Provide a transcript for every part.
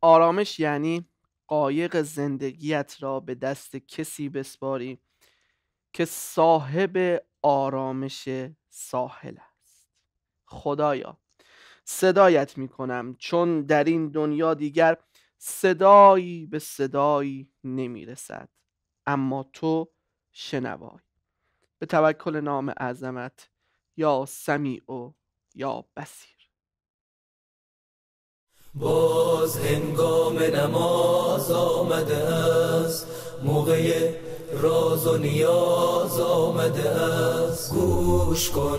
آرامش یعنی قایق زندگیت را به دست کسی بسپاری که صاحب آرامش ساحل است خدایا صدایت می کنم چون در این دنیا دیگر صدایی به صدایی نمی رسد اما تو شنوای به توکل نام اعظمت یا سمیع و یا بسیر باز هنگام نماز آمده است موقع راز و نیاز آمده است گوش کن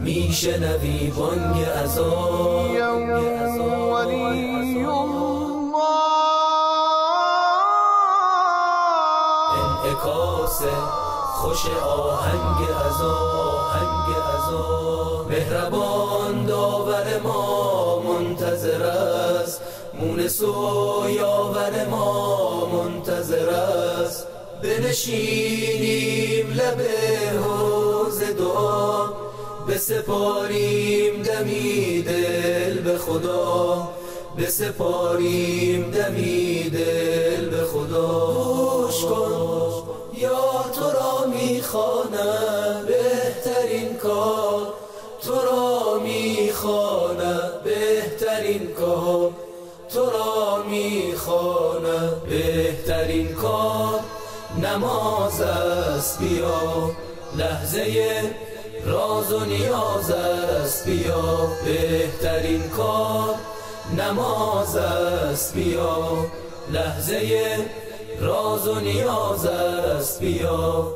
میشنوی بانگ از ولی انعکاس خوش آهنگ از آهنگ اذان مهربان داور ما منتظر است مونس و یاور ما منتظر است بنشینیم لب حوز دعا بسپاریم دمی دل به خدا بسپاریم است بیا لحظه راز و نیاز است بیا بهترین کار نماز است بیا لحظه راز و نیاز است بیا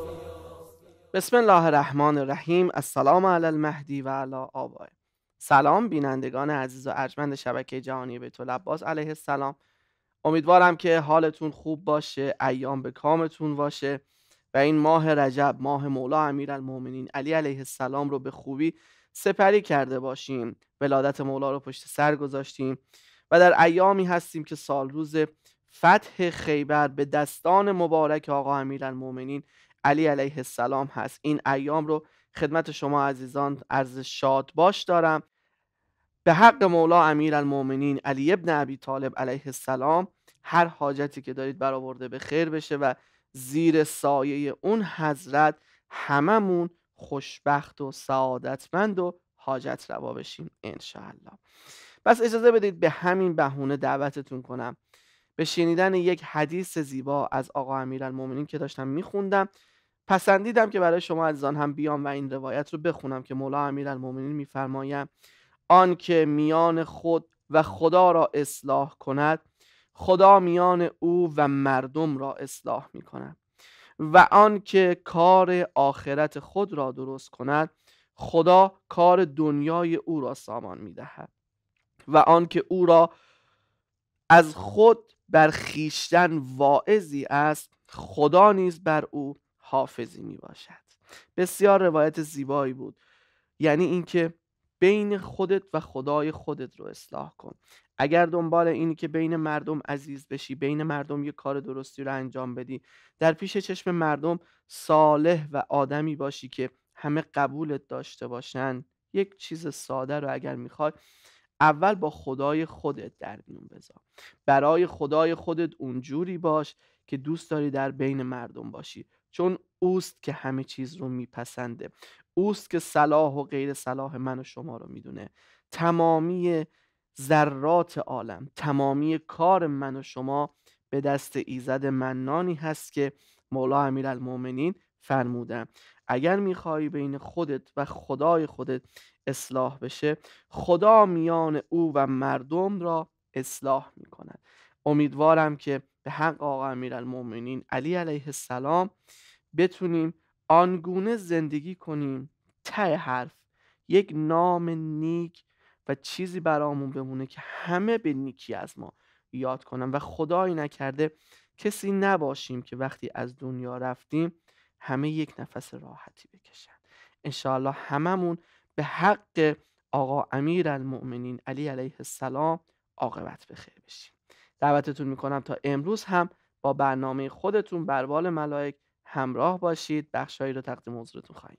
بسم الله الرحمن الرحیم السلام علی المهدی و علی آبای سلام بینندگان عزیز و ارجمند شبکه جهانی بیت العباس علیه السلام امیدوارم که حالتون خوب باشه ایام به کامتون باشه و این ماه رجب ماه مولا امیرالمؤمنین علی علیه السلام رو به خوبی سپری کرده باشیم ولادت مولا رو پشت سر گذاشتیم و در ایامی هستیم که سال روز فتح خیبر به دستان مبارک آقا امیرالمؤمنین علی علیه السلام هست این ایام رو خدمت شما عزیزان عرض شاد باش دارم به حق مولا امیرالمؤمنین علی ابن ابی طالب علیه السلام هر حاجتی که دارید برآورده به خیر بشه و زیر سایه اون حضرت هممون خوشبخت و سعادتمند و حاجت روا بشیم انشاءالله پس اجازه بدید به همین بهونه دعوتتون کنم به شنیدن یک حدیث زیبا از آقا امیرالمومنین که داشتم میخوندم پسندیدم که برای شما عزیزان هم بیام و این روایت رو بخونم که مولا امیرالمومنین میفرمایم آن که میان خود و خدا را اصلاح کند خدا میان او و مردم را اصلاح می کند و آنکه کار آخرت خود را درست کند خدا کار دنیای او را سامان می دهد و آنکه او را از خود بر خیشتن واعظی است خدا نیز بر او حافظی می باشد بسیار روایت زیبایی بود یعنی اینکه بین خودت و خدای خودت رو اصلاح کن اگر دنبال اینی که بین مردم عزیز بشی بین مردم یه کار درستی رو انجام بدی در پیش چشم مردم صالح و آدمی باشی که همه قبولت داشته باشن یک چیز ساده رو اگر میخوای اول با خدای خودت در میون بذار برای خدای خودت اونجوری باش که دوست داری در بین مردم باشی چون اوست که همه چیز رو میپسنده اوست که صلاح و غیر صلاح من و شما رو میدونه تمامی ذرات عالم تمامی کار من و شما به دست ایزد منانی هست که مولا امیرالمؤمنین فرمودن اگر میخواهی بین خودت و خدای خودت اصلاح بشه خدا میان او و مردم را اصلاح میکند امیدوارم که به حق آقا امیرالمؤمنین علی علیه السلام بتونیم آنگونه زندگی کنیم ته حرف یک نام نیک و چیزی برامون بمونه که همه به نیکی از ما یاد کنن و خدایی نکرده کسی نباشیم که وقتی از دنیا رفتیم همه یک نفس راحتی بکشن انشاءالله هممون به حق آقا امیر المؤمنین علی علیه السلام عاقبت خیر بشیم دعوتتون میکنم تا امروز هم با برنامه خودتون بر بال ملائک همراه باشید بخشهایی رو تقدیم حضورتون خواهیم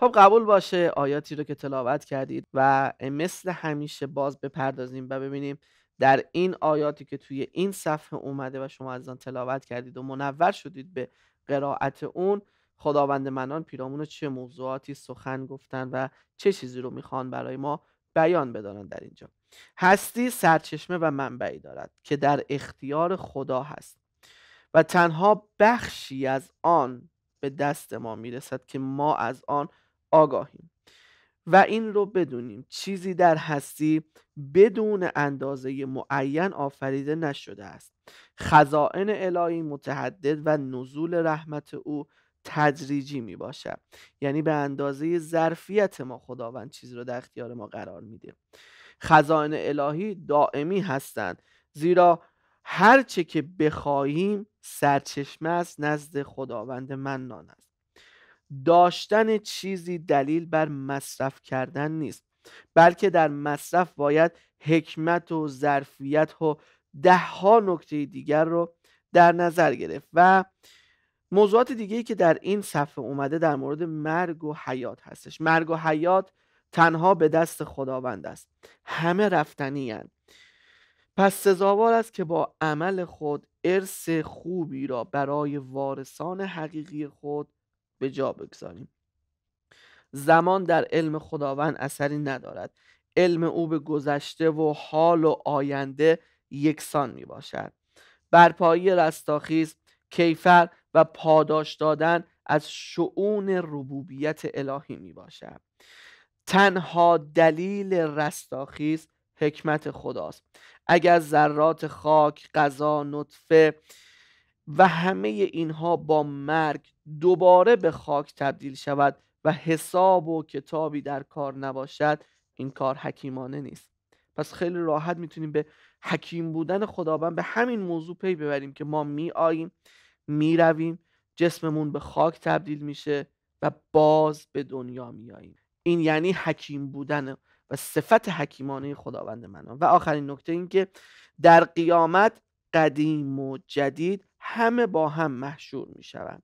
خب قبول باشه آیاتی رو که تلاوت کردید و مثل همیشه باز بپردازیم و ببینیم در این آیاتی که توی این صفحه اومده و شما از آن تلاوت کردید و منور شدید به قرائت اون خداوند منان پیرامون چه موضوعاتی سخن گفتن و چه چیزی رو میخوان برای ما بیان بدانن در اینجا هستی سرچشمه و منبعی دارد که در اختیار خدا هست و تنها بخشی از آن به دست ما میرسد که ما از آن آگاهیم و این رو بدونیم چیزی در هستی بدون اندازه معین آفریده نشده است خزائن الهی متحدد و نزول رحمت او تدریجی می باشد یعنی به اندازه ظرفیت ما خداوند چیز رو در اختیار ما قرار میده خزائن الهی دائمی هستند زیرا هرچه که بخواهیم سرچشمه است نزد خداوند منان است داشتن چیزی دلیل بر مصرف کردن نیست بلکه در مصرف باید حکمت و ظرفیت و دهها نکته دیگر رو در نظر گرفت و موضوعات دیگه که در این صفحه اومده در مورد مرگ و حیات هستش مرگ و حیات تنها به دست خداوند است همه رفتنی هن. پس سزاوار است که با عمل خود ارث خوبی را برای وارثان حقیقی خود به جا بگذاریم زمان در علم خداوند اثری ندارد علم او به گذشته و حال و آینده یکسان می باشد برپایی رستاخیز کیفر و پاداش دادن از شعون ربوبیت الهی می باشد تنها دلیل رستاخیز حکمت خداست اگر ذرات خاک غذا نطفه و همه اینها با مرگ دوباره به خاک تبدیل شود و حساب و کتابی در کار نباشد این کار حکیمانه نیست پس خیلی راحت میتونیم به حکیم بودن خداوند به همین موضوع پی ببریم که ما می آییم می رویم جسممون به خاک تبدیل میشه و باز به دنیا می آییم. این یعنی حکیم بودن و صفت حکیمانه خداوند منان و آخرین نکته این که در قیامت قدیم و جدید همه با هم محشور می شوند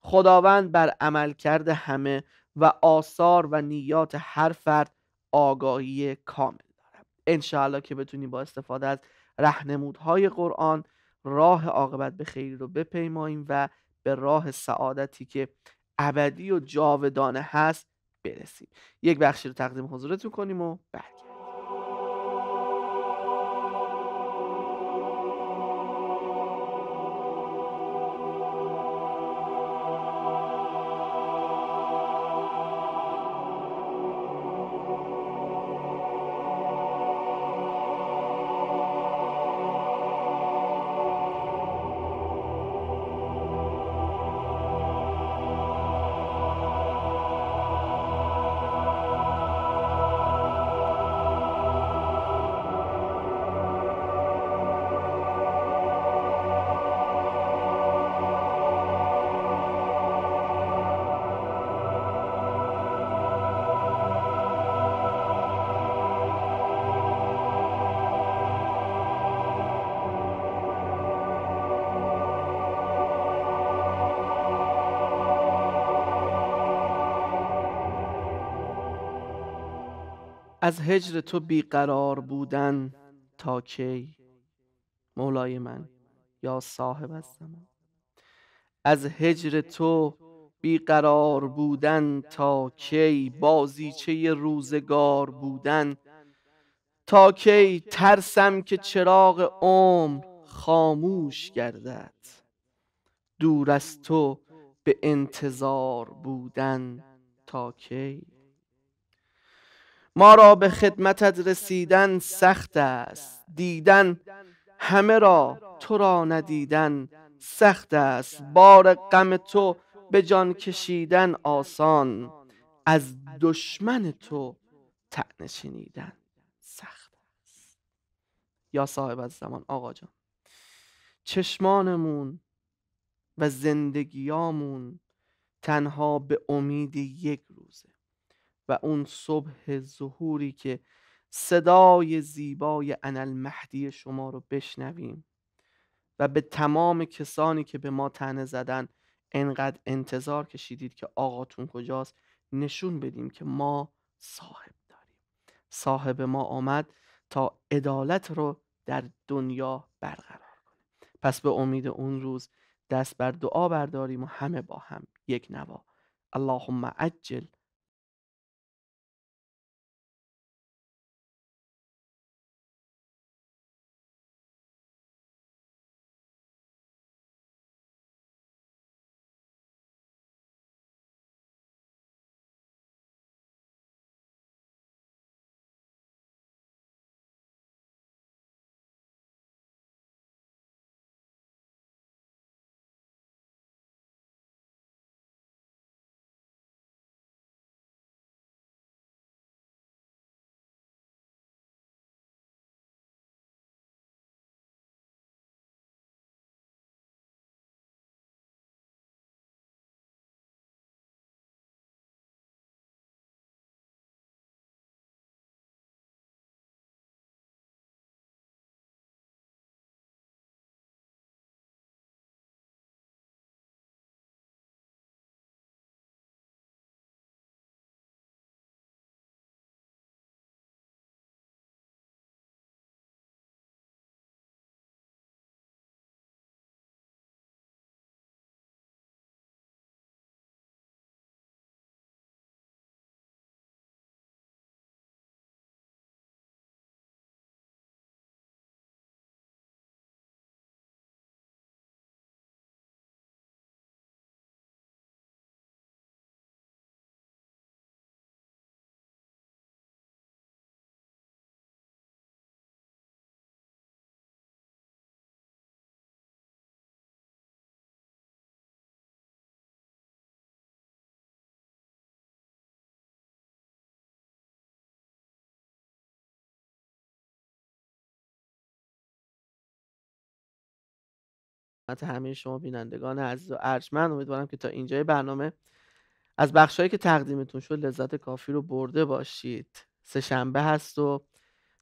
خداوند بر کرده همه و آثار و نیات هر فرد آگاهی کامل دارد انشاءالله که بتونیم با استفاده از رهنمودهای قرآن راه عاقبت به خیر رو بپیماییم و به راه سعادتی که ابدی و جاودانه هست برسیم یک بخشی رو تقدیم حضورتون کنیم و برگردیم از هجر تو بیقرار بودن تا کی مولای من یا صاحب از زمان از هجر تو بیقرار بودن تا کی بازیچه روزگار بودن تا کی ترسم که چراغ عمر خاموش گردد دور از تو به انتظار بودن تا کی ما را به خدمتت رسیدن سخت است دیدن همه را تو را ندیدن سخت است بار غم تو به جان کشیدن آسان از دشمن تو تنه شنیدن سخت است یا صاحب از زمان آقا جان چشمانمون و زندگیامون تنها به امید یک و اون صبح ظهوری که صدای زیبای المهدی شما رو بشنویم و به تمام کسانی که به ما تنه زدن انقدر انتظار کشیدید که آقاتون کجاست نشون بدیم که ما صاحب داریم صاحب ما آمد تا عدالت رو در دنیا برقرار کنه پس به امید اون روز دست بر دعا برداریم و همه با هم یک نوا اللهم عجل خدمت همه شما بینندگان عزیز و ارجمند امیدوارم که تا اینجای برنامه از بخشهایی که تقدیمتون شد لذت کافی رو برده باشید سه شنبه هست و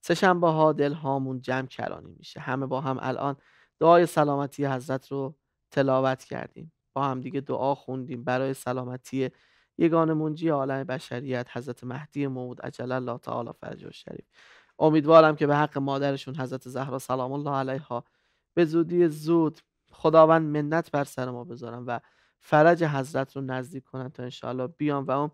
سه شنبه ها دل هامون جمع کرانی میشه همه با هم الان دعای سلامتی حضرت رو تلاوت کردیم با هم دیگه دعا خوندیم برای سلامتی یگان منجی عالم بشریت حضرت مهدی مود عجل الله تعالی فرجه شریف امیدوارم که به حق مادرشون حضرت زهرا سلام الله علیها به زودی زود خداوند منت بر سر ما بذارم و فرج حضرت رو نزدیک کنن تا انشاءالله بیان و اون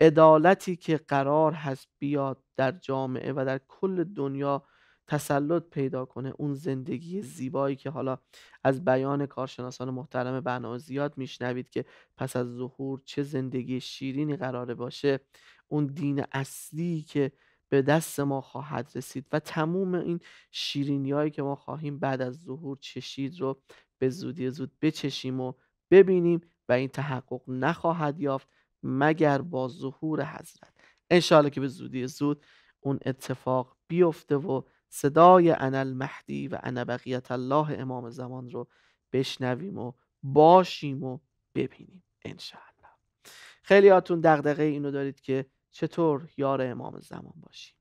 عدالتی که قرار هست بیاد در جامعه و در کل دنیا تسلط پیدا کنه اون زندگی زیبایی که حالا از بیان کارشناسان محترم برنامه زیاد میشنوید که پس از ظهور چه زندگی شیرینی قراره باشه اون دین اصلی که به دست ما خواهد رسید و تموم این شیرینی که ما خواهیم بعد از ظهور چشید رو به زودی زود بچشیم و ببینیم و این تحقق نخواهد یافت مگر با ظهور حضرت انشاءالله که به زودی زود اون اتفاق بیفته و صدای انا المهدی و انا بقیت الله امام زمان رو بشنویم و باشیم و ببینیم انشاءالله خیلیاتون دقدقه اینو دارید که چطور یار امام زمان باشیم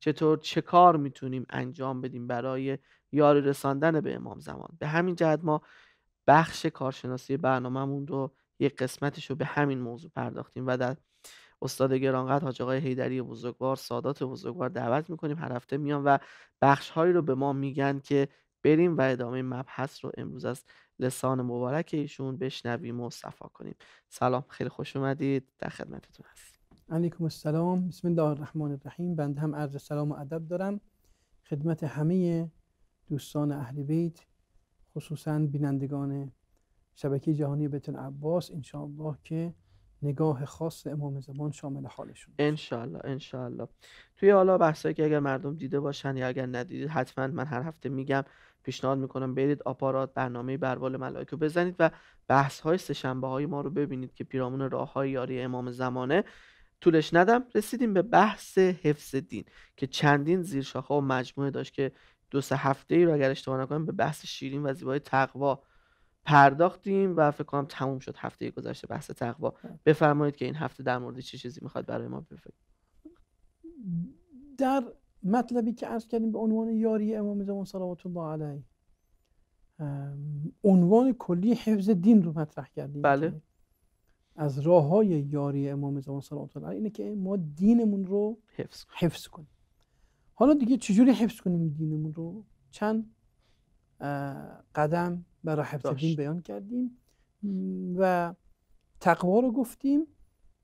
چطور چه کار میتونیم انجام بدیم برای یاری رساندن به امام زمان به همین جهت ما بخش کارشناسی برنامهمون رو یک قسمتش رو به همین موضوع پرداختیم و در استاد گرانقدر حاج آقای حیدری بزرگوار سادات بزرگوار دعوت میکنیم هر هفته میان و بخش هایی رو به ما میگن که بریم و ادامه مبحث رو امروز از لسان مبارک ایشون بشنویم و صفا کنیم سلام خیلی خوش اومدید در خدمتتون هستیم علیکم السلام بسم الله الرحمن الرحیم بنده هم عرض سلام و ادب دارم خدمت همه دوستان اهل بیت خصوصا بینندگان شبکه جهانی بیت العباس الله که نگاه خاص امام زمان شامل حالشون الله، شاء الله. توی حالا بحثایی که اگر مردم دیده باشن یا اگر ندیدید حتما من هر هفته میگم پیشنهاد میکنم برید آپارات برنامه بربال ملائکه بزنید و بحث های سشنبه های ما رو ببینید که پیرامون راه های یاری امام زمانه طولش ندم رسیدیم به بحث حفظ دین که چندین زیرشاخه و مجموعه داشت که دو سه هفته ای رو اگر اشتباه نکنم به بحث شیرین و زیبای تقوا پرداختیم و فکر کنم تموم شد هفته گذشته بحث تقوا خب. بفرمایید که این هفته در مورد چه چیزی میخواد برای ما بفرمایید در مطلبی که عرض کردیم به عنوان یاری امام زمان صلوات الله علیه عنوان کلی حفظ دین رو مطرح کردیم بله از راه های یاری امام زمان سلام الله اینه که ما دینمون رو حفظ, کنیم حالا دیگه چجوری حفظ کنیم دینمون رو چند قدم برای حفظ دین بیان کردیم و تقوا رو گفتیم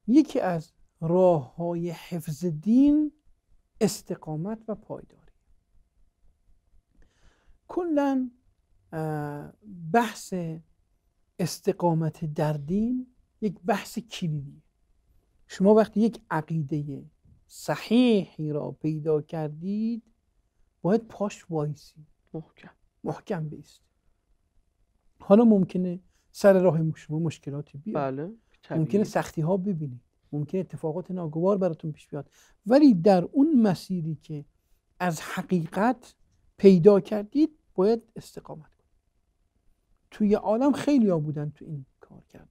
یکی از راه های حفظ دین استقامت و پایداری کلا بحث استقامت در دین یک بحث کلیدی شما وقتی یک عقیده صحیحی را پیدا کردید باید پاش وایسی محکم محکم بیست حالا ممکنه سر راه شما مشکلاتی بیاد بله ممکنه سختی ها ببینید ممکنه اتفاقات ناگوار براتون پیش بیاد ولی در اون مسیری که از حقیقت پیدا کردید باید استقامت کنید توی عالم خیلی ها بودن تو این کار کرد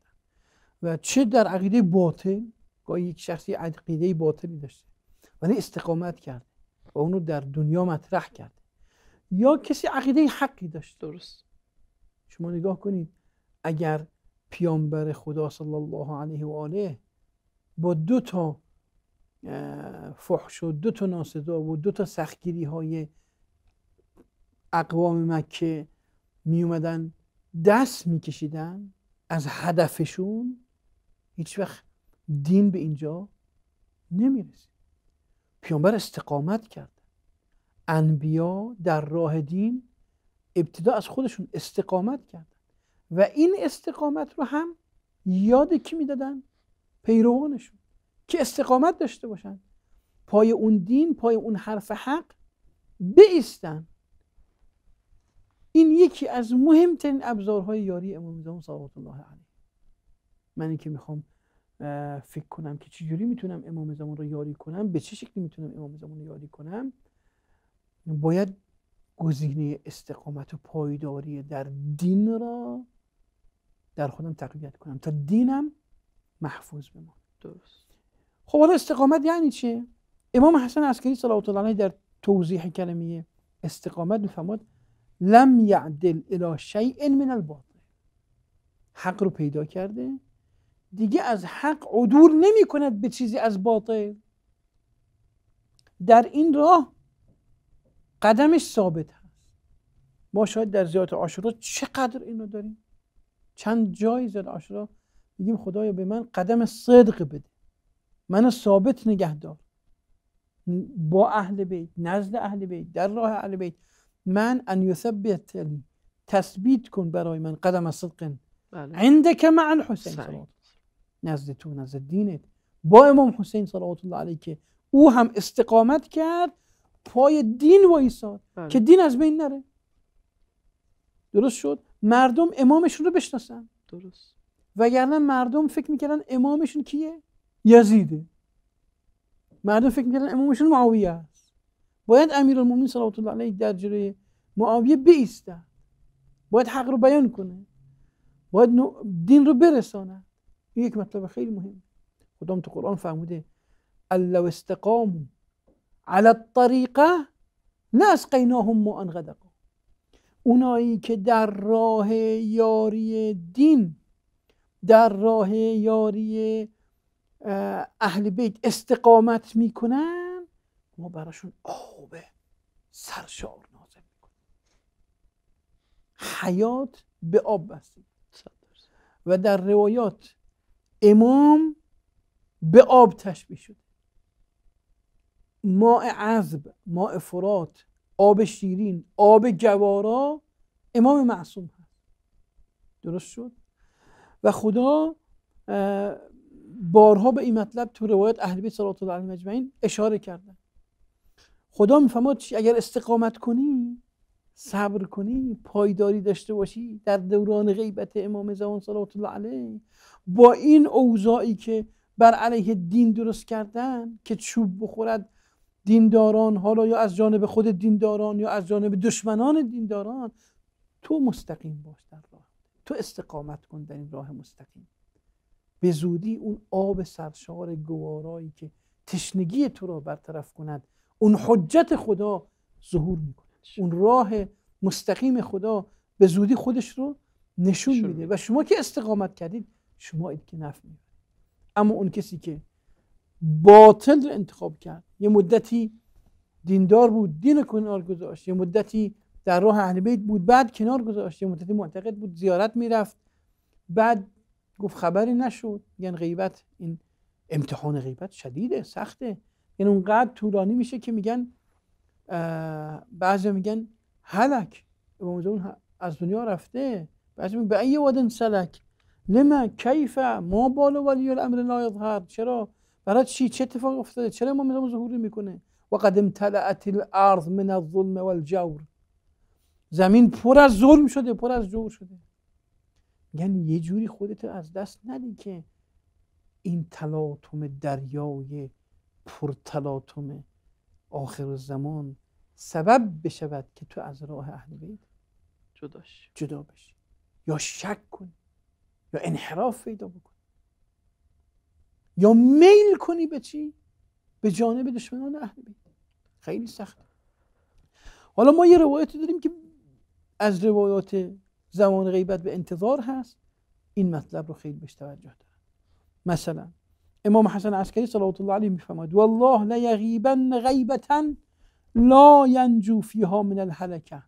و چه در عقیده باطل گاهی یک شخصی عقیده باطلی داشته ولی استقامت کرد و اونو در دنیا مطرح کرد یا کسی عقیده حقی داشت درست شما نگاه کنید اگر پیامبر خدا صلی الله علیه و آله با دو تا فحش و دو تا ناسزا و دو تا سختگیری های اقوام مکه می اومدن دست میکشیدن از هدفشون هیچ وقت دین به اینجا نمیرسه پیامبر استقامت کرد انبیا در راه دین ابتدا از خودشون استقامت کردن و این استقامت رو هم یاد کی میدادن پیروانشون که استقامت داشته باشن پای اون دین پای اون حرف حق بیستن این یکی از مهمترین ابزارهای یاری امام زمان صلوات الله علیه من اینکه میخوام فکر کنم که چجوری میتونم امام زمان رو یاری کنم به چه شکلی میتونم امام زمان رو یاری کنم باید گزینه استقامت و پایداری در دین را در خودم تقویت کنم تا دینم محفوظ بمونه درست خب حالا استقامت یعنی چیه امام حسن عسکری صلوات الله علیه در توضیح کلمه استقامت میفرماد لم یعدل الی شیء من الباطل حق رو پیدا کرده دیگه از حق عدور نمی کند به چیزی از باطل در این راه قدمش ثابت هست ما شاید در زیارت عاشورا چقدر اینو داریم چند جای زیارت عاشورا میگیم خدایا به من قدم صدق بده من ثابت نگه دار با اهل بیت نزد اهل بیت در راه اهل بیت من ان یثبت تثبیت کن برای من قدم صدق بله. عندک مع الحسین نزد تو نزد دینت با امام حسین صلوات الله علیه که او هم استقامت کرد پای دین وایساد بله. که دین از بین نره درست شد مردم امامشون رو بشناسن درست وگرنه مردم فکر میکردن امامشون کیه یزیده مردم فکر میکردن امامشون معاویه است باید امیرالمومنین صلوات الله علیه در جلوی معاویه بیسته باید حق رو بیان کنه باید دین رو برسانه این یک مطلب خیلی مهم خدام تو قرآن فهموده لو استقام على الطریقه لاسقیناهم ما انغدقا اونایی که در راه یاری دین در راه یاری اهل بیت استقامت میکنن ما براشون آب سرشار نازل میکنیم حیات به آب بستیم و در روایات امام به آب تشبیه شده ماء عذب ماء فرات آب شیرین آب جوارا امام معصوم هست درست شد و خدا بارها به این مطلب تو روایت اهل بیت صلوات الله علیه اجمعین اشاره کرده خدا میفرماد اگر استقامت کنیم صبر کنی پایداری داشته باشی در دوران غیبت امام زمان صلوات الله علیه با این اوضاعی که بر علیه دین درست کردن که چوب بخورد دینداران حالا یا از جانب خود دینداران یا از جانب دشمنان دینداران تو مستقیم باش در راه تو استقامت کن در این راه مستقیم به زودی اون آب سرشار گوارایی که تشنگی تو را برطرف کند اون حجت خدا ظهور میکنه اون راه مستقیم خدا به زودی خودش رو نشون میده و شما که استقامت کردید شما اید که نفع میبرید اما اون کسی که باطل رو انتخاب کرد یه مدتی دیندار بود دین کنار گذاشت یه مدتی در راه اهل بیت بود بعد کنار گذاشت یه مدتی معتقد بود زیارت میرفت بعد گفت خبری نشد یعنی غیبت این امتحان غیبت شدیده سخته یعنی اونقدر طولانی میشه که میگن بعضی میگن هلک امام زمان از دنیا رفته بعضی میگن به ای وادن سلک لما کیفه ما بالو ولی الامر لا یظهر چرا برای چی چه اتفاق افتاده چرا امام زمان ظهور میکنه و قد امتلعت الارض من الظلم والجور زمین پر از ظلم شده پر از جور شده یعنی یه جوری خودت از دست ندی که این تلاطم دریای پر تلاطمه آخر زمان سبب بشود که تو از راه اهل بیت جداش جدا بشی یا شک کنی یا انحراف پیدا بکنی یا میل کنی به چی به جانب دشمنان اهل بیت خیلی سخت حالا ما یه روایتی داریم که از روایات زمان غیبت به انتظار هست این مطلب رو خیلی بهش توجه مثلا امام حسن عسکری صلوات الله علیه میفرماید والله لا یغیبن غیبتا لا ینجو فیها من الهلکه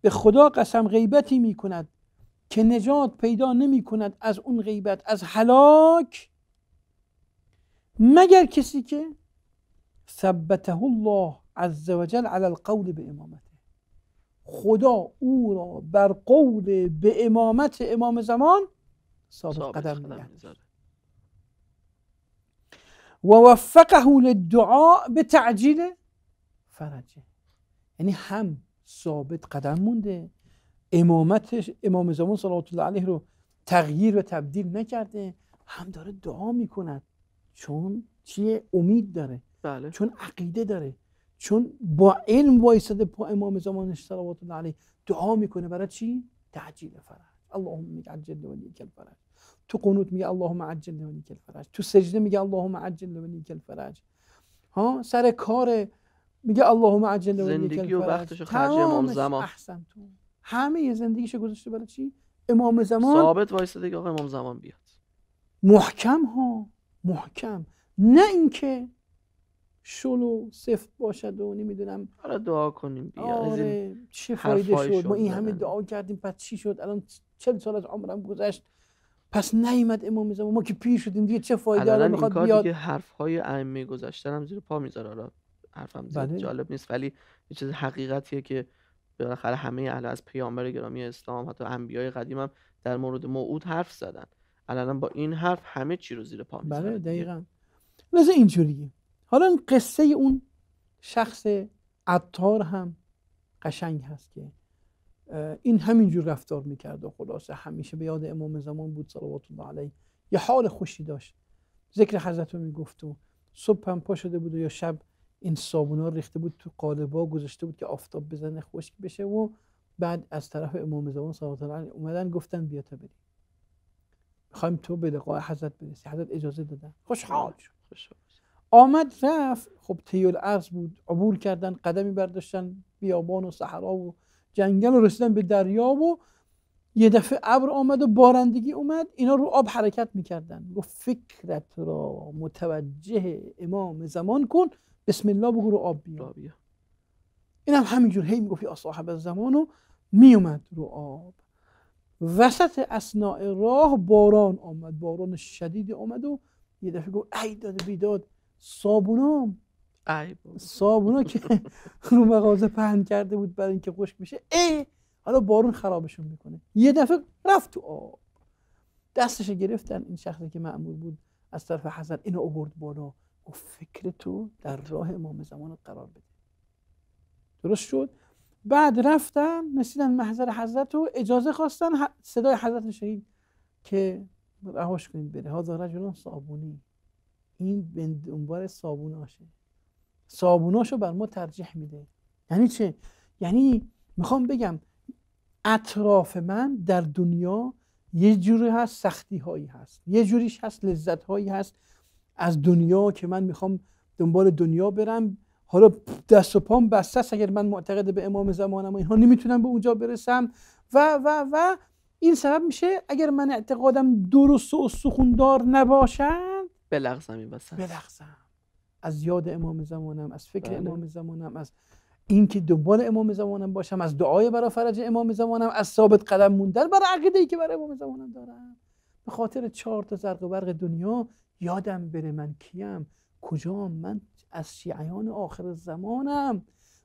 به خدا قسم غیبتی میکند که نجات پیدا نمی کند از اون غیبت از هلاک مگر کسی که ثبته الله عز وجل علی القول به امامت خدا او را بر قول به امامت امام زمان ثابت قدم و وفقه للدعاء به تعجیل فرجه یعنی هم ثابت قدم مونده امامتش امام زمان صلوات الله علیه رو تغییر و تبدیل نکرده هم داره دعا میکند چون چیه امید داره بله. چون عقیده داره چون با علم وایساده پا امام زمانش صلوات الله علیه دعا میکنه برای چی تعجیل فرج اللهم اجعل جل ولیک الفرج تو قنوت میگه اللهم عجل نیکل الفرج تو سجده میگه اللهم عجل لمن الفرج ها سر کار میگه اللهم عجل لمن زندگی و وقتش خرج امام زمان احسن همه زندگیشو گذاشته برای چی امام زمان ثابت وایساده دیگه آقا امام زمان بیاد محکم ها محکم نه اینکه شل و صفت باشد و نمیدونم آره دعا کنیم بیا آره چه فایده شد ما این همه دعا کردیم بعد چی شد الان چل سال از عمرم گذشت پس نیومد امام زمان ما که پیر شدیم دیگه چه فایده داره میخواد بیاد دیگه حرف های ائمه گذاشتن هم زیر پا میذاره حالا حرفم بله. جالب نیست ولی یه چیز حقیقتیه که بالاخره همه اهل از پیامبر گرامی اسلام حتی انبیای قدیم هم در مورد موعود حرف زدن الان با این حرف همه چی رو زیر پا میذاره بله دقیقاً مثل اینجوریه حالا قصه اون شخص عطار هم قشنگ هست که این همینجور رفتار میکرد و خلاصه همیشه به یاد امام زمان بود صلوات الله علیه یه حال خوشی داشت ذکر حضرت رو میگفت و صبح هم پا شده بود و یا شب این صابونا ریخته بود تو قالبا گذاشته بود که آفتاب بزنه خشک بشه و بعد از طرف امام زمان صلوات الله علیه اومدن گفتن بیا تا بریم میخوایم تو به لقاء حضرت برسی حضرت اجازه دادن خوشحال شد آمد رفت خب تیل عرض بود عبور کردن قدمی برداشتن بیابان و صحرا و جنگل رو رسیدن به دریا و یه دفعه ابر آمد و بارندگی اومد اینا رو آب حرکت میکردن گفت فکرت را متوجه امام زمان کن بسم الله بگو رو آب بیا این هم همینجور هی میگفت یا صاحب زمان و میومد رو آب وسط اسناع راه باران آمد باران شدید آمد و یه دفعه گفت ای داد بیداد صابونام صابونا که رو مغازه پهن کرده بود برای اینکه خشک میشه ای حالا بارون خرابشون میکنه یه دفعه رفت تو آب دستش گرفتن این شخصی که معمول بود از طرف حسن اینو آورد بالا و فکر تو در راه امام زمان قرار بده درست شد بعد رفتن رسیدن محضر حضرت اجازه خواستن صدای حضرت شهید که رهاش کنید بره ها رجل صابونی این دنبال صابون آشه صابوناشو بر ما ترجیح میده یعنی چه یعنی میخوام بگم اطراف من در دنیا یه جوری هست سختی هایی هست یه جوریش هست لذت هایی هست از دنیا که من میخوام دنبال دنیا برم حالا دست و پام بسته است اگر من معتقد به امام زمانم و اینها نمیتونم به اونجا برسم و و و این سبب میشه اگر من اعتقادم درست و سخوندار نباشم بلغزم این بلغزم از یاد امام زمانم از فکر بله. امام زمانم از اینکه دنبال امام زمانم باشم از دعای برای فرج امام زمانم از ثابت قدم موندن برای عقیده ای که برای امام زمانم دارم به خاطر چهار تا زرق و برق دنیا یادم بره من کیم کجام من از شیعیان آخر زمانم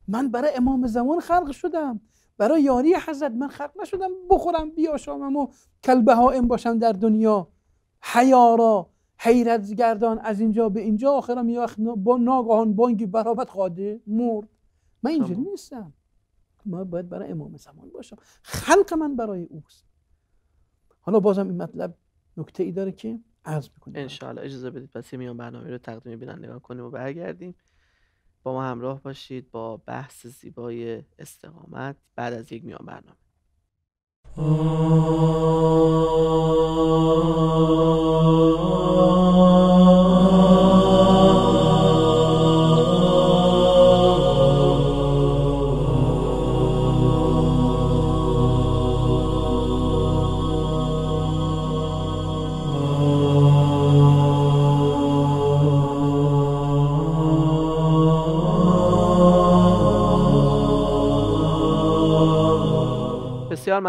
من برای امام زمان خلق شدم برای یاری حضرت من خلق نشدم بخورم بیاشامم و کلبه هائم باشم در دنیا حیارا حیرت گردان از اینجا به اینجا آخرم یه با ناگهان بانگی برابط خاده مرد من اینجوری نیستم من باید برای امام زمان باشم خلق من برای اوست حالا بازم این مطلب نکته ای داره که عرض میکنیم انشاءالله اجازه بدید پس میان برنامه رو تقدیم نگاه کنیم و برگردیم با ما همراه باشید با بحث زیبای استقامت بعد از یک میان برنامه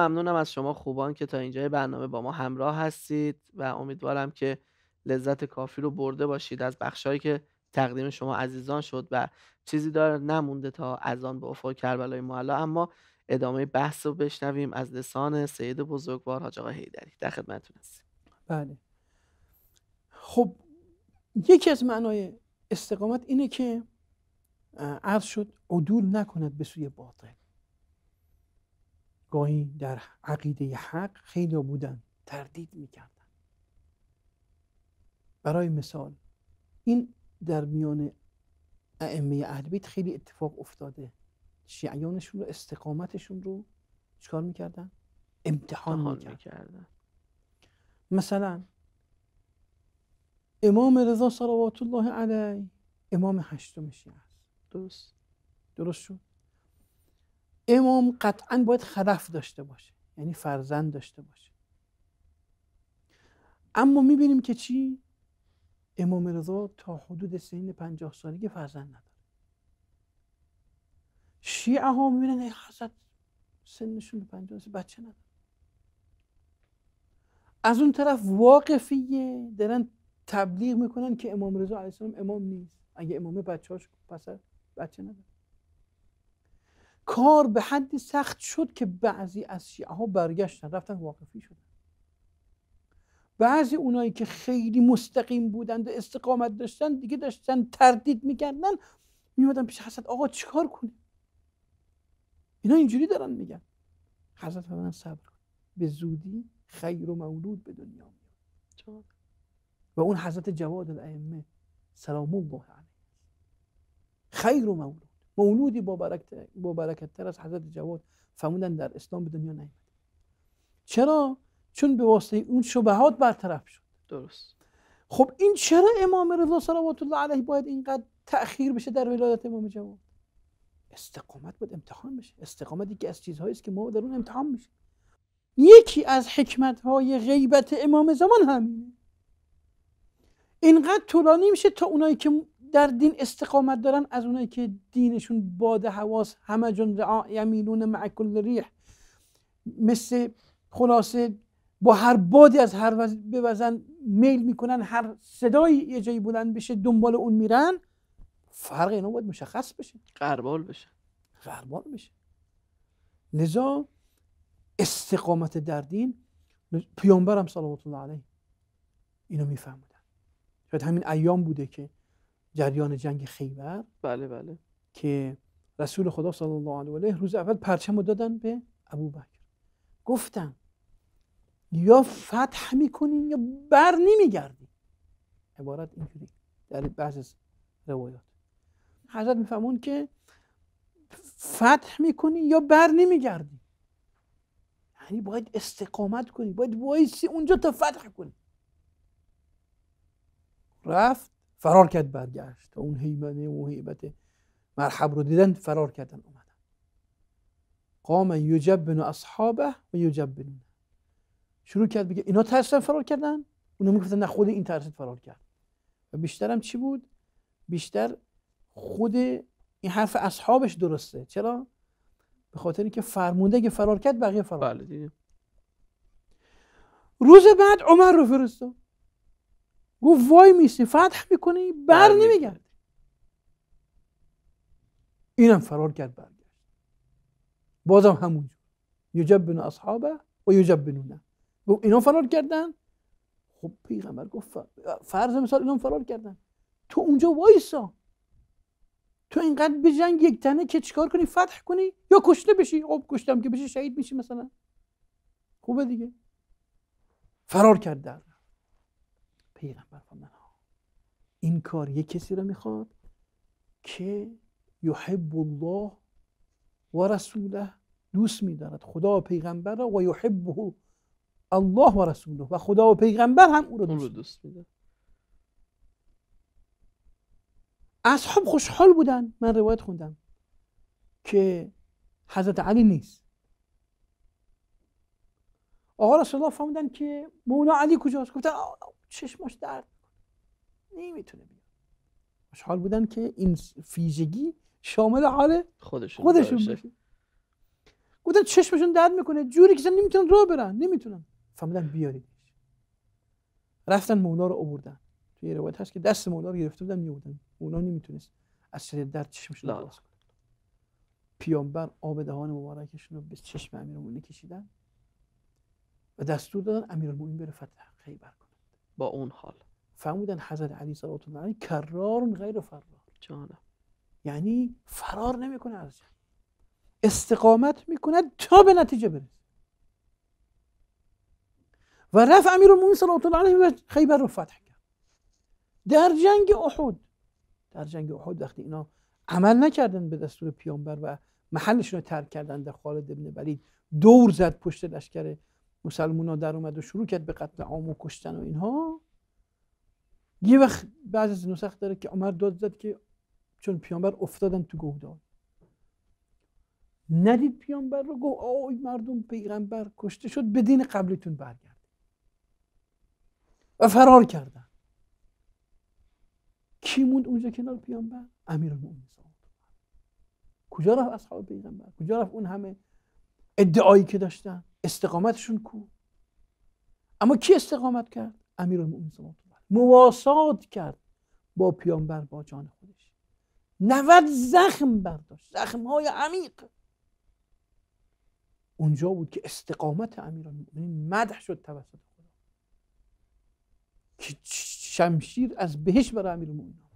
ممنونم از شما خوبان که تا اینجای برنامه با ما همراه هستید و امیدوارم که لذت کافی رو برده باشید از بخشهایی که تقدیم شما عزیزان شد و چیزی داره نمونده تا از آن به افاق کربلای معلا اما ادامه بحث رو بشنویم از لسان سید بزرگوار حاج آقا حیدری در خدمتتون هستیم بله خب یکی از معنای استقامت اینه که عرض شد عدول نکند به سوی باطل گاهی در عقیده حق خیلی بودن تردید میکردن برای مثال این در میان ائمه اهل بیت خیلی اتفاق افتاده شیعیانشون رو استقامتشون رو چکار میکردن؟ امتحان, امتحان میکردن مثلا امام رضا صلوات الله علیه امام هشتم شیعه است درست درست شد امام قطعا باید خلف داشته باشه یعنی فرزند داشته باشه اما میبینیم که چی امام رضا تا حدود سن پنجاه سالگی فرزند نداره شیعه ها میبینن ای حضرت سنشون پنجاه سال بچه نداره از اون طرف واقفیه دارن تبلیغ میکنن که امام رضا علیه السلام امام نیست اگه امامه بچه هاش پس بچه نداره کار به حدی سخت شد که بعضی از شیعه ها برگشتن رفتن واقفی شدن بعضی اونایی که خیلی مستقیم بودند و استقامت داشتن دیگه داشتن تردید میکردن میمدن پیش حسد. آقا چیکار کنه؟ اینا اینجوری دارن میگن حضرت فرمودن صبر به زودی خیر و مولود به دنیا میاد و اون حضرت جواد الائمه سلام الله علیه خیر و مولود مولودی با, با برکت تر از حضرت جواد فهمودن در اسلام به دنیا نیامد چرا چون به واسطه اون شبهات برطرف شد درست خب این چرا امام رضا صلوات الله علیه باید اینقدر تأخیر بشه در ولادت امام جواد استقامت باید امتحان بشه استقامتی که از چیزهایی است که ما در اون امتحان میشه یکی از حکمت های غیبت امام زمان همینه اینقدر طولانی میشه تا اونایی که در دین استقامت دارن از اونایی که دینشون باد حواس همه جن رعا یمینون مع کل ریح مثل خلاصه با هر بادی از هر وز... بوزن میل میکنن هر صدایی یه جایی بلند بشه دنبال اون میرن فرق اینا باید مشخص بشه قربال بشه قربال بشه لذا استقامت در دین پیامبرم صلوات الله علیه اینو میفهمودن شاید همین ایام بوده که جریان جنگ خیبر بله بله که رسول خدا صلی الله علیه و آله روز اول پرچم رو دادن به ابوبکر گفتن یا فتح میکنین یا بر نمیگردین عبارت اینجوری در بعض روایات حضرت میفهمون که فتح میکنی یا بر نمیگردی یعنی باید استقامت کنی باید وایسی اونجا تا فتح کنی رفت فرار کرد برگشت اون هیمنه و هیبته مرحب رو دیدن فرار کردن اومدن قام یجبن اصحابه و یجبنون شروع کرد بگه اینا ترسن فرار کردن اونا میگفتن نه خود این ترس فرار کرد و بیشترم چی بود بیشتر خود این حرف اصحابش درسته چرا به خاطر اینکه فرمونده که فرار کرد بقیه فرار بله روز بعد عمر رو فرستاد گفت وای میسی فتح میکنی بر نمیگرد اینم فرار کرد برگشت بازم یجب بنو اصحابه و یجبنونه گفت اینا فرار کردن خب پیغمبر گفت فرض مثال اینا فرار کردن تو اونجا وایسا تو اینقدر به جنگ یک تنه که چیکار کنی فتح کنی یا کشته بشی خب کشتم که بشی شهید میشی مثلا خوبه دیگه فرار کرد پیغمبر این کار یک کسی را میخواد که یحب الله و رسوله دوست میدارد خدا و پیغمبر را و یحبه الله و رسوله و خدا و پیغمبر هم او را دوست, میدارد اصحاب خوشحال بودن من روایت خوندم که حضرت علی نیست آقا رسول الله فهمیدن که مولا علی کجاست گفتن چشماش درد میکنه نمیتونه بیاد خوشحال بودن که این فیژگی شامل حال خودشون, خودشون بشه گفتن چشمشون درد میکنه جوری که نمیتونن رو برن نمیتونن فهمیدن بیاری رفتن مولا رو آوردن که یه روایت هست که دست مولا رو گرفته بودن میوردن مولا نمیتونست از سر درد چشمشون رو باز کنه پیامبر آب دهان مبارکشون رو به چشم امیرالمومنین کشیدن و دستور دادن امیرالمومنین بره فتح خیبر کنه با اون حال فرمودن حضرت علی صلوات الله علیه کرار غیر فرار جانم یعنی فرار نمیکنه از جنگ استقامت میکنه تا به نتیجه برسه و رفت امیرالمومنین صلوات الله علیه خیبر رو فتح کرد در جنگ احد در جنگ احد وقتی اینا عمل نکردن به دستور پیامبر و محلشون رو ترک کردن در خالد ابن ولید دور زد پشت لشکر مسلمون ها در اومد و شروع کرد به قتل عام و کشتن و اینها یه وقت بعض از نسخ داره که عمر داد زد که چون پیامبر افتادن تو گودال ندید پیامبر رو گفت آی مردم پیغمبر کشته شد به دین قبلیتون برگرد و فرار کردن کی موند اونجا کنار پیامبر امیر صاحب کجا رفت اصحاب پیغمبر کجا رفت اون همه ادعایی که داشتن استقامتشون کو اما کی استقامت کرد امیر المؤمنین صلی مواسات کرد با پیامبر با جان خودش نود زخم برداشت زخم های عمیق اونجا بود که استقامت المؤمنین مدح شد توسط خدا که شمشیر از بهش برای المؤمنین. آمد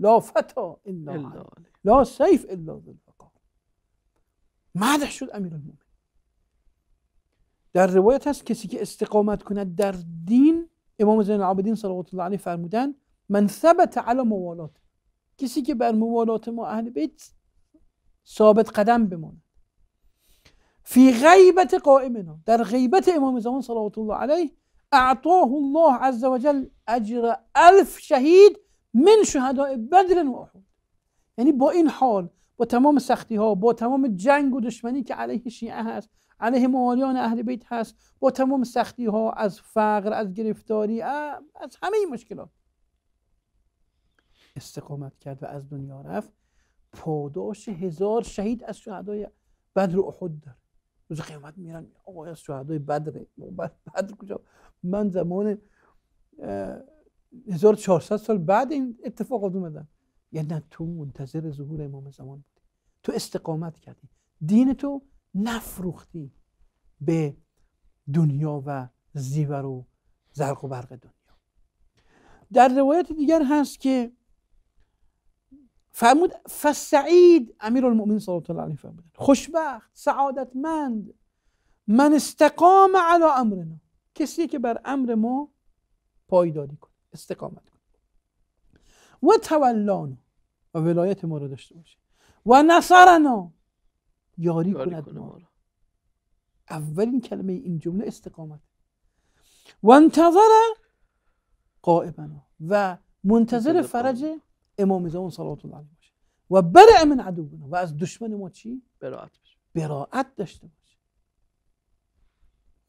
لا فتا الا لا سیف الا ذوالفقار مدح شد امیرالمؤمنین در روایت هست کسی که استقامت کند در دین امام زین العابدین صلوات الله علیه فرمودن من ثبت علی موالات کسی که بر موالات ما اهل بیت ثابت قدم بماند فی غیبت قائمنا در غیبت امام زمان صلوات الله علیه اعطاه الله عز وجل اجر الف شهید من شهداء بدر و احد یعنی با این حال با تمام سختی ها با تمام جنگ و دشمنی که علیه شیعه هست علیه موالیان اهل بیت هست با تمام سختی ها از فقر از گرفتاری از همه این مشکلات استقامت کرد و از دنیا رفت پاداش هزار شهید از شهدای بدر و احد داره روز قیامت میرن آقا از شهدای بدره بدر کجا من زمان 1400 سال بعد این اتفاق اومدن یعنی تو منتظر ظهور امام زمان بودی تو استقامت کردی دین تو نفروختی به دنیا و زیور و زرق و برق دنیا در روایت دیگر هست که فرمود فسعید امیر المؤمن صلی الله علیه فرمود خوشبخت سعادتمند من استقام علی امرنا کسی که بر امر ما پایداری کن استقامت کن و تولان و ولایت ما رو داشته باشه و نصرنا یاری کند ما اولین کلمه این جمله استقامت و انتظر قائبنا و منتظر فرج امام زمان صلوات الله علیه باشه و برع من عدونا و از دشمن ما چی براعت براعت داشته باشه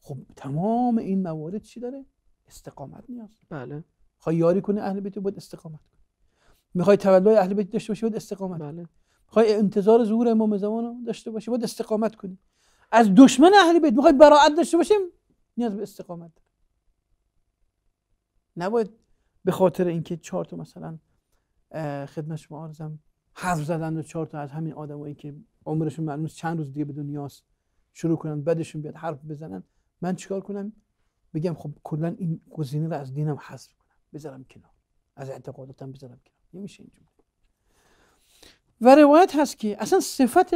خب تمام این موارد چی داره استقامت نیاز بله خواهی یاری کنه اهل بیت باید استقامت میخوای تولای اهل بیت داشته باشه باید استقامت بله خواهی انتظار ظهور امام زمان رو داشته باشیم باید استقامت کنیم از دشمن اهل بیت میخواید براعت داشته باشیم نیاز به استقامت نباید به خاطر اینکه چهار تا مثلا خدمت شما عرضم حرف زدن و چهار تا از همین آدمایی که عمرشون معلوم چند روز دیگه به دنیاست شروع کنن بدشون بیاد حرف بزنن من چیکار کنم بگم خب کلا این گزینه رو از دینم حذف کنم بذارم کنار از اعتقاداتم بذارم کنار نمیشه اینجوری و روایت هست که اصلا صفت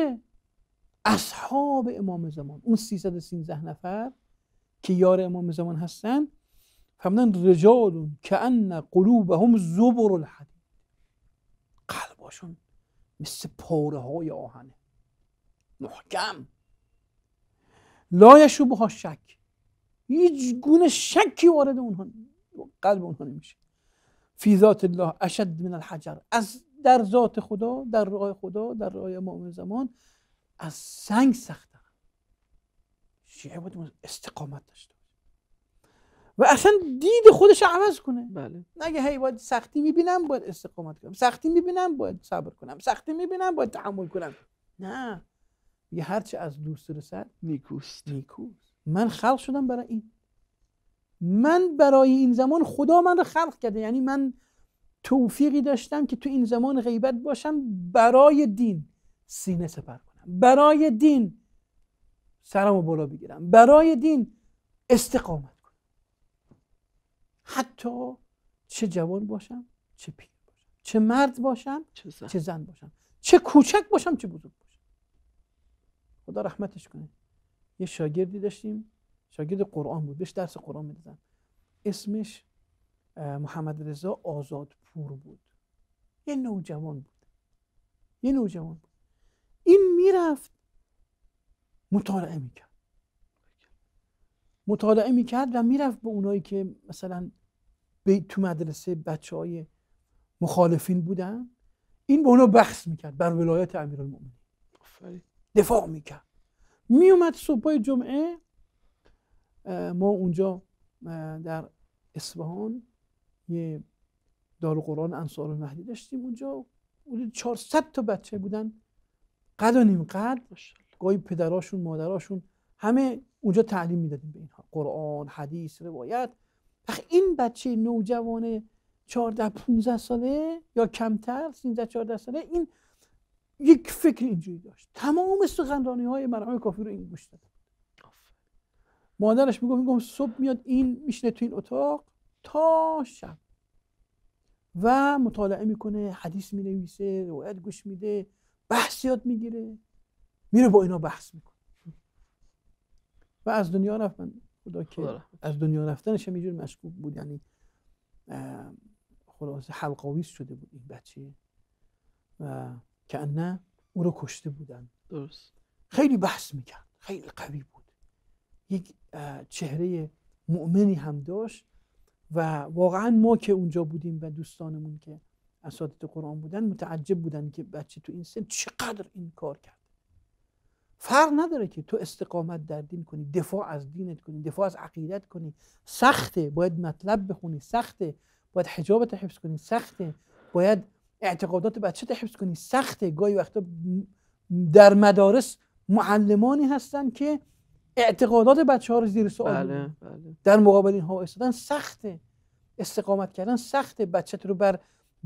اصحاب امام زمان اون 313 نفر که یار امام زمان هستن فرمودن رجال که ان قلوبهم زبر الحدید قلباشون مثل پاره های آهنه محکم لا بها شک هیچ گونه شکی وارد اونها قلب اونها نمیشه فی ذات الله اشد من الحجر از در ذات خدا در راه خدا در راه امام زمان از سنگ سخته. شیعه باید استقامت داشته و اصلا دید خودش عوض کنه بله نگه هی باید سختی میبینم باید استقامت کنم سختی میبینم باید صبر کنم سختی میبینم باید تحمل کنم نه یه هرچه از دوست رسد نیکوست نیکوست من خلق شدم برای این من برای این زمان خدا من رو خلق کرده یعنی من توفیقی داشتم که تو این زمان غیبت باشم برای دین سینه سپر کنم برای دین سرم بالا بگیرم برای دین استقامت کنم حتی چه جوان باشم چه پیر باشم چه مرد باشم چه زن, باشم چه کوچک باشم چه بزرگ باشم خدا رحمتش کنه یه شاگردی داشتیم شاگرد قرآن بود بهش درس قرآن میدادن اسمش محمد رضا آزادپور بود یه نوجوان بود یه نوجوان بود این میرفت مطالعه میکرد مطالعه میکرد و میرفت به اونایی که مثلا تو مدرسه بچه های مخالفین بودن این به اونا بحث میکرد بر ولایت امیرالمومنین دفاع میکرد میومد صبح جمعه ما اونجا در اصفهان یه دار قرآن انصار مهدی داشتیم اونجا حدود 400 تا بچه بودن قد و نیم قد گاهی پدراشون مادراشون همه اونجا تعلیم میدادیم به اینها قرآن حدیث روایت وقتی این بچه نوجوان 14 15 ساله یا کمتر 13 14 ساله این یک فکر اینجوری داشت تمام سخنرانی های مرحوم کافی رو این گوش دادم مادرش میگفت میگم صبح میاد این میشینه تو این اتاق تا شب و مطالعه میکنه حدیث مینویسه روایت گوش میده بحث یاد میگیره میره با اینا بحث میکنه و از دنیا رفتن خدا که از دنیا رفتنش هم اینجور مشکوک بود یعنی خلاص حلقاویز شده بود این بچه و که نه او رو کشته بودن درست خیلی بحث میکرد خیلی قوی بود یک چهره مؤمنی هم داشت و واقعا ما که اونجا بودیم و دوستانمون که اساتید قرآن بودن متعجب بودن که بچه تو این سن چقدر این کار کرد فرق نداره که تو استقامت در دین کنی دفاع از دینت کنی دفاع از عقیدت کنی سخته باید مطلب بخونی سخته باید حجابت حفظ کنی سخته باید اعتقادات بچه حفظ کنی سخته گاهی وقتا در مدارس معلمانی هستن که اعتقادات بچه ها رو زیر سوال بله، بله. در مقابل اینها ایستادن سخته استقامت کردن سخته بچه رو بر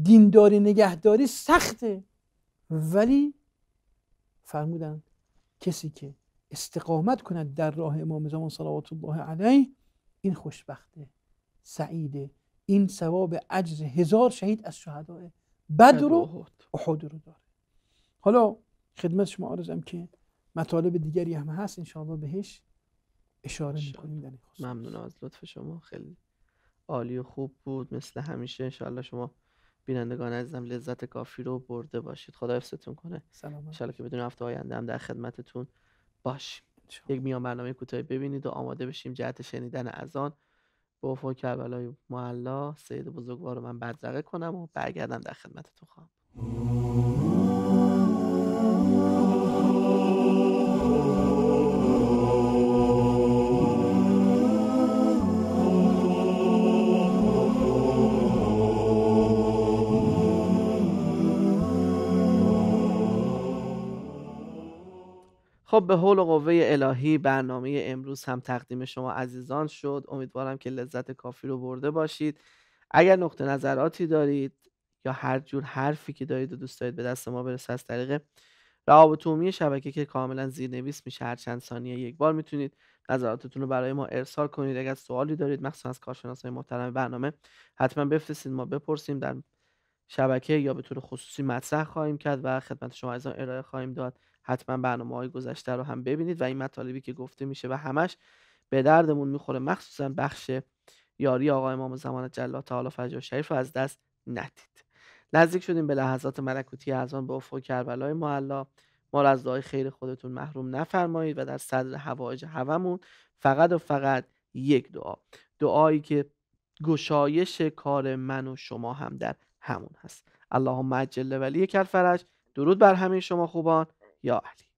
دینداری نگهداری سخته ولی فرمودن کسی که استقامت کند در راه امام زمان صلوات الله علیه این خوشبخته سعیده این ثواب عجز هزار شهید از شهدای بدر و احد رو داره حالا خدمت شما آرزم که مطالب دیگری هم هست انشاءالله بهش اشاره میکنیم در این ممنون از لطف شما خیلی عالی و خوب بود مثل همیشه انشاءالله شما بینندگان عزیزم لذت کافی رو برده باشید خدا حفظتون کنه شاءالله که بدون هفته آینده هم در خدمتتون باشیم یک میان برنامه کوتاه ببینید و آماده بشیم جهت شنیدن اذان به افق کربلای معلا سید بزرگوار رو من بدرقه کنم و برگردم در خدمتتون خواهم خب به حول و قوه الهی برنامه امروز هم تقدیم شما عزیزان شد امیدوارم که لذت کافی رو برده باشید اگر نقطه نظراتی دارید یا هر جور حرفی که دارید و دوست دارید به دست ما برسه از طریق روابط شبکه که کاملا زیرنویس میشه هر چند ثانیه یک بار میتونید نظراتتون رو برای ما ارسال کنید اگر سوالی دارید مخصوصا از کارشناسان محترم برنامه حتما بفرستید ما بپرسیم در شبکه یا به طور خصوصی مطرح خواهیم کرد و خدمت شما عزیزان ارائه خواهیم داد حتما برنامه های گذشته رو هم ببینید و این مطالبی که گفته میشه و همش به دردمون میخوره مخصوصا بخش یاری آقا امام زمان جلال تعالی فرج شریف رو از دست ندید نزدیک شدیم به لحظات ملکوتی آن به افق کربلای معلا ما را از دعای خیر خودتون محروم نفرمایید و در صدر هوایج هوامون فقط و فقط یک دعا دعایی که گشایش کار من و شما هم در همون هست اللهم اجل ولی کرفرج درود بر همین شما خوبان يا أهلي